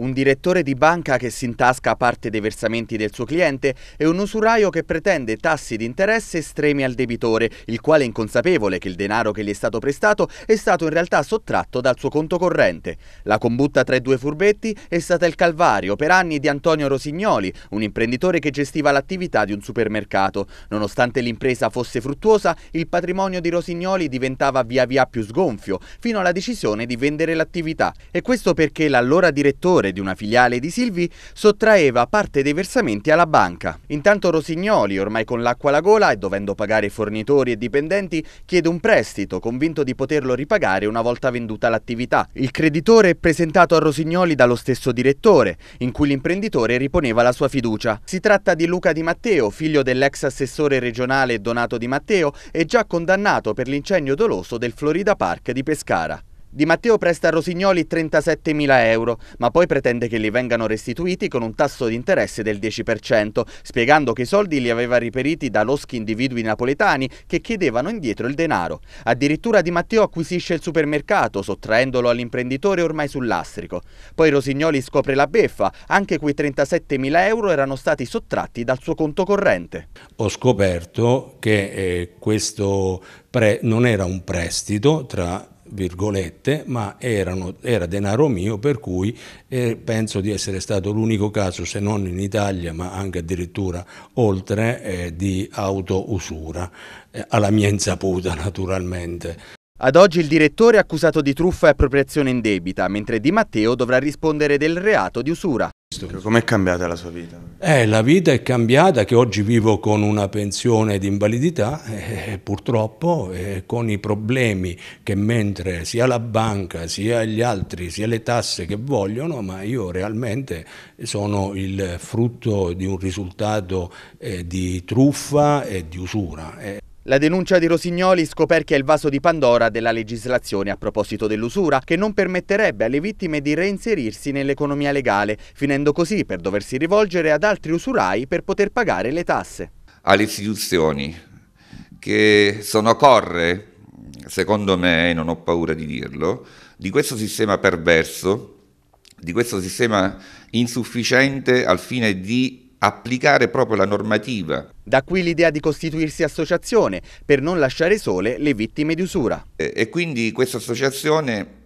Un direttore di banca che si intasca parte dei versamenti del suo cliente e un usuraio che pretende tassi di interesse estremi al debitore, il quale è inconsapevole che il denaro che gli è stato prestato è stato in realtà sottratto dal suo conto corrente. La combutta tra i due furbetti è stata il calvario per anni di Antonio Rosignoli, un imprenditore che gestiva l'attività di un supermercato. Nonostante l'impresa fosse fruttuosa, il patrimonio di Rosignoli diventava via via più sgonfio, fino alla decisione di vendere l'attività. E questo perché l'allora direttore titolare di una filiale di Silvi sottraeva parte dei versamenti alla banca. Intanto Rosignoli, ormai con l'acqua alla gola e dovendo pagare fornitori e dipendenti, chiede un prestito, convinto di poterlo ripagare una volta venduta l'attività. Il creditore è presentato a Rosignoli dallo stesso direttore, in cui l'imprenditore riponeva la sua fiducia. Si tratta di Luca Di Matteo, figlio dell'ex assessore regionale Donato Di Matteo, e già condannato per l'incendio doloso del Florida Park di Pescara. Di Matteo presta a Rosignoli 37.000 euro, ma poi pretende che li vengano restituiti con un tasso di interesse del 10%, spiegando che i soldi li aveva riperiti da loschi individui napoletani che chiedevano indietro il denaro. Addirittura Di Matteo acquisisce il supermercato, sottraendolo all'imprenditore ormai sull'astrico. Poi Rosignoli scopre la beffa, anche quei 37.000 euro erano stati sottratti dal suo conto corrente. Ho scoperto che eh, questo non era un prestito tra virgolette, ma erano, era denaro mio, per cui eh, penso di essere stato l'unico caso, se non in Italia, ma anche addirittura oltre, eh, di autousura, eh, alla mia insaputa naturalmente. Ad oggi il direttore è accusato di truffa e appropriazione in debita, mentre Di Matteo dovrà rispondere del reato di usura. Stone. Com'è cambiata la sua vita? Eh, la vita è cambiata, che oggi vivo con una pensione di invalidità, eh, purtroppo, eh, con i problemi che mentre sia la banca, sia gli altri, sia le tasse che vogliono, ma io realmente sono il frutto di un risultato eh, di truffa e di usura. Eh. La denuncia di Rosignoli scoperchia il vaso di Pandora della legislazione a proposito dell'usura, che non permetterebbe alle vittime di reinserirsi nell'economia legale, finendo così per doversi rivolgere ad altri usurai per poter pagare le tasse. Alle istituzioni che sono corre, secondo me, e non ho paura di dirlo, di questo sistema perverso, di questo sistema insufficiente al fine di applicare proprio la normativa. Da qui l'idea di costituirsi associazione per non lasciare sole le vittime di usura. E, e quindi questa associazione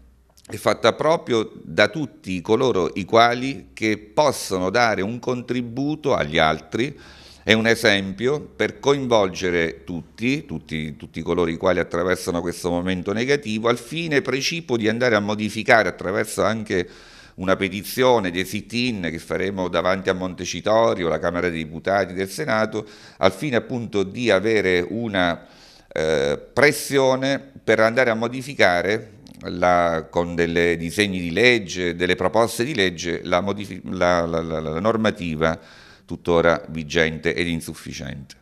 è fatta proprio da tutti coloro i quali che possono dare un contributo agli altri è un esempio per coinvolgere tutti, tutti, tutti, coloro i quali attraversano questo momento negativo, al fine precipuo di andare a modificare attraverso anche una petizione dei sit-in che faremo davanti a Montecitorio, la Camera dei Deputati del Senato, al fine appunto di avere una eh, pressione per andare a modificare la, con dei disegni di legge, delle proposte di legge, la, la, la normativa tuttora vigente ed insufficiente.